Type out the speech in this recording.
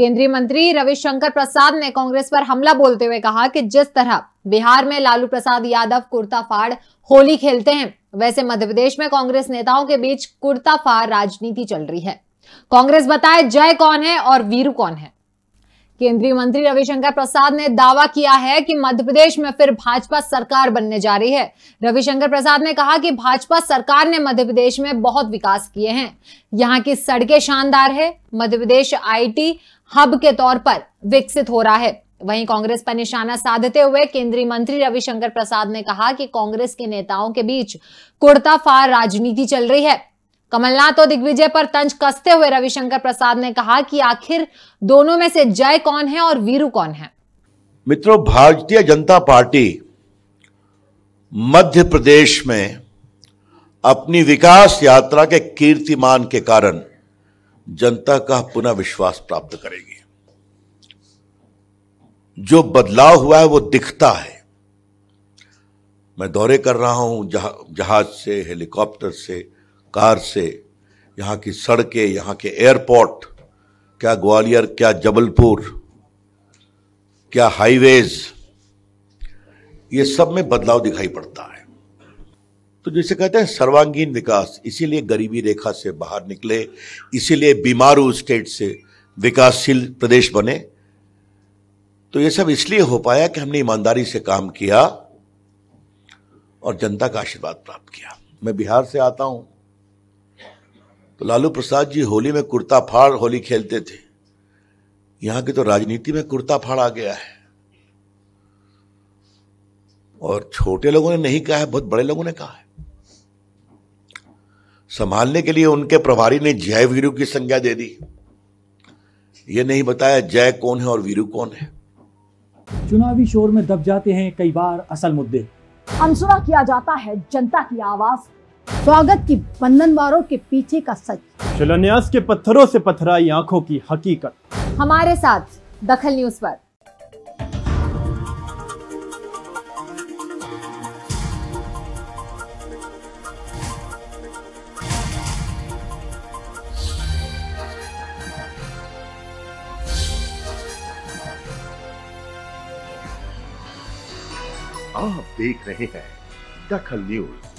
केंद्रीय मंत्री रविशंकर प्रसाद ने कांग्रेस पर हमला बोलते हुए कहा कि जिस तरह बिहार में लालू प्रसाद यादव कुर्ता फाड़ होली खेलते हैं वैसे मध्य प्रदेश में कांग्रेस नेताओं के बीच कुर्ता फाड़ राजनीति चल रही है कांग्रेस बताए जय कौन है और वीरू कौन है केंद्रीय मंत्री रविशंकर प्रसाद ने दावा किया है कि मध्य प्रदेश में फिर भाजपा सरकार बनने जा रही है रविशंकर प्रसाद ने कहा कि भाजपा सरकार ने मध्य प्रदेश में बहुत विकास किए हैं यहाँ की सड़कें शानदार है मध्य प्रदेश आई हब के तौर पर विकसित हो रहा है वहीं कांग्रेस पर निशाना साधते हुए केंद्रीय मंत्री रविशंकर प्रसाद ने कहा कि कांग्रेस के नेताओं के बीच कुर्ता फार राजनीति चल रही है कमलनाथ और दिग्विजय पर तंज कसते हुए रविशंकर प्रसाद ने कहा कि आखिर दोनों में से जय कौन है और वीरू कौन है मित्रों भारतीय जनता पार्टी मध्य प्रदेश में अपनी विकास यात्रा के कीर्तिमान के कारण जनता का पुनः विश्वास प्राप्त करेगी जो बदलाव हुआ है वो दिखता है मैं दौरे कर रहा हूं जहाज से हेलीकॉप्टर से कार से यहाँ की सड़कें यहाँ के एयरपोर्ट क्या ग्वालियर क्या जबलपुर क्या हाईवेज ये सब में बदलाव दिखाई पड़ता है तो जिसे कहते हैं सर्वांगीण विकास इसीलिए गरीबी रेखा से बाहर निकले इसीलिए बीमारू स्टेट से विकासशील प्रदेश बने तो ये सब इसलिए हो पाया कि हमने ईमानदारी से काम किया और जनता का आशीर्वाद प्राप्त किया मैं बिहार से आता हूं तो लालू प्रसाद जी होली में कुर्ता फाड़ होली खेलते थे यहाँ की तो राजनीति में कुर्ता फाड़ आ गया है और छोटे लोगों ने नहीं कहा है बहुत बड़े लोगों ने कहा है संभालने के लिए उनके प्रभारी ने जय वीरू की संज्ञा दे दी ये नहीं बताया जय कौन है और वीरू कौन है चुनावी शोर में दब जाते हैं कई बार असल मुद्दे अनसुना किया जाता है जनता की आवाज स्वागत की बंधनवारों के पीछे का सच शिलान्यास के पत्थरों से पथराई आंखों की हकीकत हमारे साथ दखल न्यूज पर आप देख रहे हैं दखल न्यूज